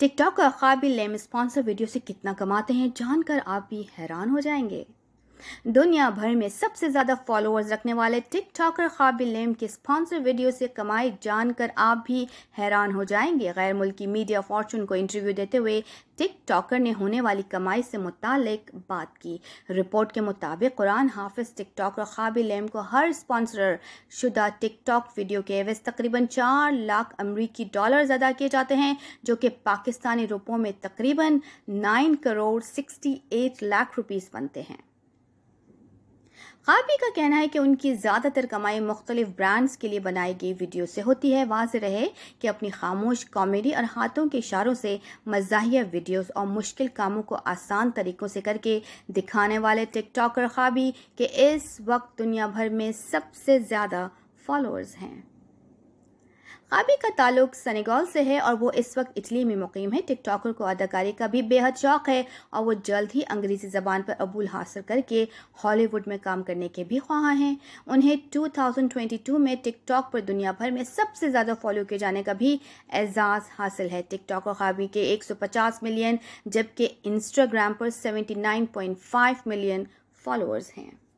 TikTok का काबिल लेम sponsor video से कितना कमाते हैं जानकर आप भी हैरान हो जाएंगे दुनिया भर में सबसे ज़्यादा फॉलोअर्स रखने वाले टिकटॉकर काबिल नेम के स्पॉन्सर वीडियो से कमाई जानकर आप भी हैरान हो जाएंगे गैर मुल्की मीडिया फॉर्चून को इंटरव्यू देते हुए टिकटॉकर ने होने वाली कमाई से मुतालिक बात की रिपोर्ट के मुताबिक कुरान हाफिज टिकटॉकर काबिल एम को हर स्पॉन्सर शुदा टिकटॉक वीडियो के एवज तकरीबन चार लाख अमरीकी डॉलर अदा किए जाते हैं जो कि पाकिस्तानी रुपयों में तकरीबन nine crore sixty eight lakh rupees बनते हैं खाबी का कहना है कि उनकी ज़्यादातर कमाई मुख्तलिफ ब्रांड्स के लिए बनाई गई वीडियो से होती है वाज रहे कि अपनी खामोश कॉमेडी और हाथों के इशारों से मजाहिया वीडियोस और मुश्किल कामों को आसान तरीक़ों से करके दिखाने वाले टिकटॉकर ख़ाबी के इस वक्त दुनिया भर में सबसे ज़्यादा फॉलोअर्स हैं काबी का ताल्लुक सनेगॉल से है और वो इस वक्त इटली में मुकीम है टिकटॉकर को अदाकारी का भी बेहद शौक है और वो जल्द ही अंग्रेज़ी ज़बान पर अबूल हासिल करके हॉलीवुड में काम करने के भी ख्वाह हैं उन्हें 2022 में टिकटॉक पर दुनिया भर में सबसे ज़्यादा फॉलो किए जाने का भी एजाज़ हासिल है टिकटॉक और काबी के एक मिलियन जबकि इंस्टाग्राम पर सेवेंटी मिलियन फॉलोअर्स हैं